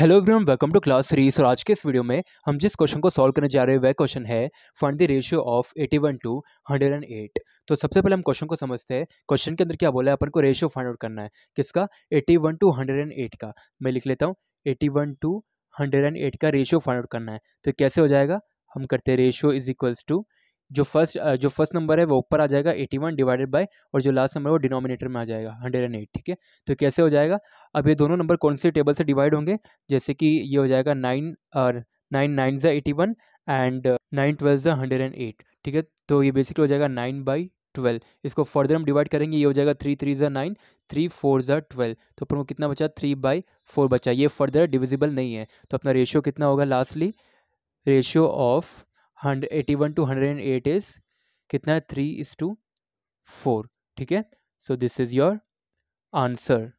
hello everyone welcome to class three और आज के इस वीडियो में हम जिस क्वेश्चन को सॉल्व करने जा रहे हैं वह क्वेश्चन है find the ratio of 81 to 108 तो सबसे पहले हम क्वेश्चन को समझते हैं क्वेश्चन के अंदर क्या बोला है अपन को रेशियो फाइंड आउट करना है किसका 81 टू 108 का मैं लिख लेता हूँ 81 टू 108 का रेशियो फाइंड आउट करना है तो कैसे हो जाएगा हम करते हैं रेशियो इज इक्वल्स टू जो फर्स्ट जो फर्स्ट नंबर है वो ऊपर आ जाएगा एटी वन डिवाइडेड बाय और जो लास्ट नंबर है वो डिनोमिनेटर में आ जाएगा हंड्रेड एंड एट ठीक है तो कैसे हो जाएगा अब ये दोनों नंबर कौन से टेबल से डिवाइड होंगे जैसे कि ये हो जाएगा नाइन और नाइन नाइन ज़ा eighty one and nine twelve ज़ा हंड्रेड एंड एट ठीक है तो ये बेसिकली हो जाएगा नाइन बाई ट्वेल्व इसको फर्दर हम डिवाइड करेंगे ये हो जाएगा थ्री थ्री ज़ा नाइन थ्री फोर ज़ा ट्वेल्व तो अपन को कितना बचा थ्री बाई फोर बचा ये फर्दर डिविजिबल नहीं है तो अपना रेशियो कितना होगा lastly ratio of hundred eighty one two hundred and eight is कितना है थ्री इज टू फोर ठीक है so this is your answer